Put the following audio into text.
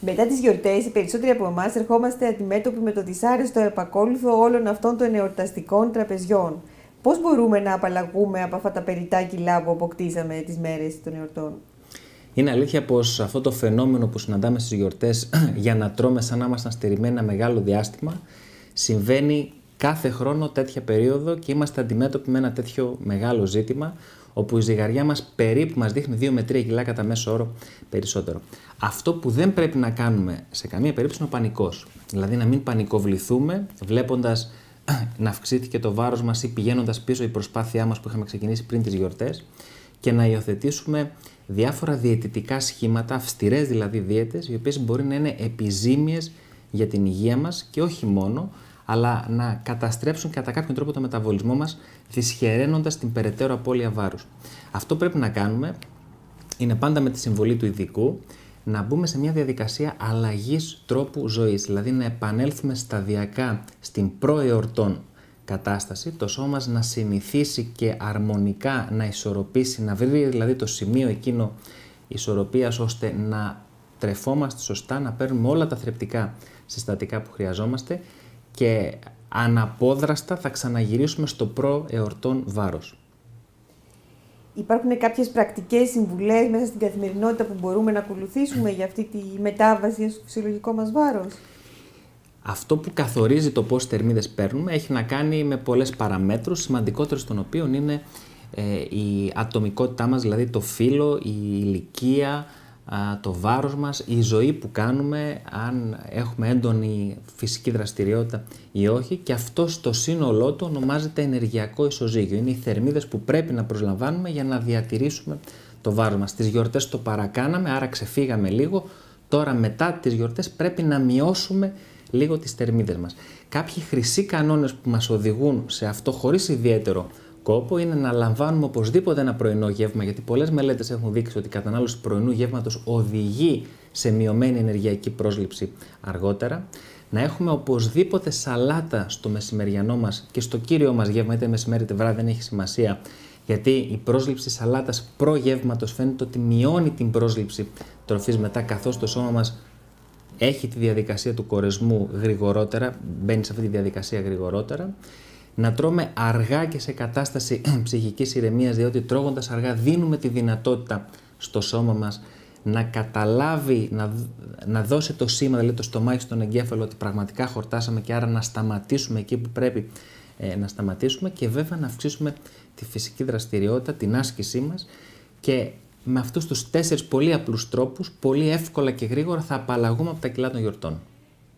Μετά τις γιορτές, οι περισσότεροι από εμάς ερχόμαστε αντιμέτωποι με το δυσάρεστο επακόλουθο όλων αυτών των εορταστικών τραπεζιών. Πώς μπορούμε να απαλλαγούμε από αυτά τα περιτά κιλά που αποκτήσαμε τις μέρες των εορτών. Είναι αλήθεια πως αυτό το φαινόμενο που συναντάμε στις γιορτές για να τρώμε σαν να ήμασταν στηριμένα μεγάλο διάστημα συμβαίνει κάθε χρόνο τέτοια περίοδο και είμαστε αντιμέτωποι με ένα τέτοιο μεγάλο ζήτημα όπου η ζυγαριά μας περίπου μας δείχνει 2 με 3 κιλά κατά μέσο όρο περισσότερο. Αυτό που δεν πρέπει να κάνουμε σε καμία περίπτωση είναι ο πανικός. Δηλαδή να μην πανικοβληθούμε βλέποντας να αυξήθηκε το βάρος μας ή πηγαίνοντας πίσω η προσπάθειά μας που είχαμε ξεκινήσει πριν τις γιορτές και να υιοθετήσουμε διάφορα διαιτητικά σχήματα, αυστηρές δηλαδή δίαιτες, οι οποίες μπορεί να είναι επιζήμιες για την υγεία μας και όχι μόνο, αλλά να καταστρέψουν κατά κάποιον τρόπο το μεταβολισμό μας, δυσχεραίνοντας την περαιτέρω απώλεια βάρους. Αυτό πρέπει να κάνουμε είναι πάντα με τη συμβολή του ειδικού να μπούμε σε μια διαδικασία αλλαγής τρόπου ζωής, δηλαδή να επανέλθουμε σταδιακά στην προεορτών κατάσταση, το σώμα μας να συνηθίσει και αρμονικά να ισορροπήσει, να βρει δηλαδή το σημείο εκείνο ισορροπίας ώστε να τρεφόμαστε σωστά, να παίρνουμε όλα τα θρεπτικά συστατικά που χρειαζόμαστε και αναπόδραστα θα ξαναγυρίσουμε στο προεορτών βάρος. Υπάρχουν κάποιες πρακτικές συμβουλές μέσα στην καθημερινότητα που μπορούμε να ακολουθήσουμε για αυτή τη μετάβαση στο φυσιολογικό μας βάρος. Αυτό που καθορίζει το πώς θερμίδες παίρνουμε έχει να κάνει με πολλές παραμέτρους, σημαντικότερες των οποίων είναι ε, η ατομικότητά μας, δηλαδή το φύλλο, η ηλικία, το βάρος μας, η ζωή που κάνουμε, αν έχουμε έντονη φυσική δραστηριότητα ή όχι και αυτό στο σύνολό του ονομάζεται ενεργειακό ισοζύγιο. Είναι οι θερμίδες που πρέπει να προσλαμβάνουμε για να διατηρήσουμε το βάρος μας. Τις γιορτές το παρακάναμε, άρα ξεφύγαμε λίγο. Τώρα μετά τις γιορτές πρέπει να μειώσουμε λίγο τις θερμίδες μας. Κάποιοι χρυσοί κανόνες που μας οδηγούν σε αυτό χωρίς ιδιαίτερο κόπο είναι να λαμβάνουμε οπωσδήποτε ένα πρωινό γεύμα, γιατί πολλές μελέτες έχουν δείξει ότι η κατανάλωση πρωινού γεύματος οδηγεί σε μειωμένη ενεργειακή πρόσληψη αργότερα. Να έχουμε οπωσδήποτε σαλάτα στο μεσημεριανό μας και στο κύριο μας γεύμα, είτε μεσημέρι είτε βράδυ, δεν έχει σημασία. Γιατί η πρόσληψη σαλάτας προγεύματος φαίνεται ότι μειώνει την πρόσληψη τροφής μετά, καθώς το σώμα μας έχει τη διαδικασία του κορεσμού γρηγορότερα, μπαίνει σε αυτή τη διαδικασία γρηγορότερα να τρώμε αργά και σε κατάσταση ψυχικής ηρεμίας, διότι τρώγοντας αργά δίνουμε τη δυνατότητα στο σώμα μας να καταλάβει, να, να δώσει το σήμα, δηλαδή το στομάχι στον εγκέφαλο ότι πραγματικά χορτάσαμε και άρα να σταματήσουμε εκεί που πρέπει ε, να σταματήσουμε και βέβαια να αυξήσουμε τη φυσική δραστηριότητα, την άσκησή μας και με αυτούς τους τέσσερις πολύ απλούς τρόπους, πολύ εύκολα και γρήγορα θα απαλλαγούμε από τα κιλά των γιορτών.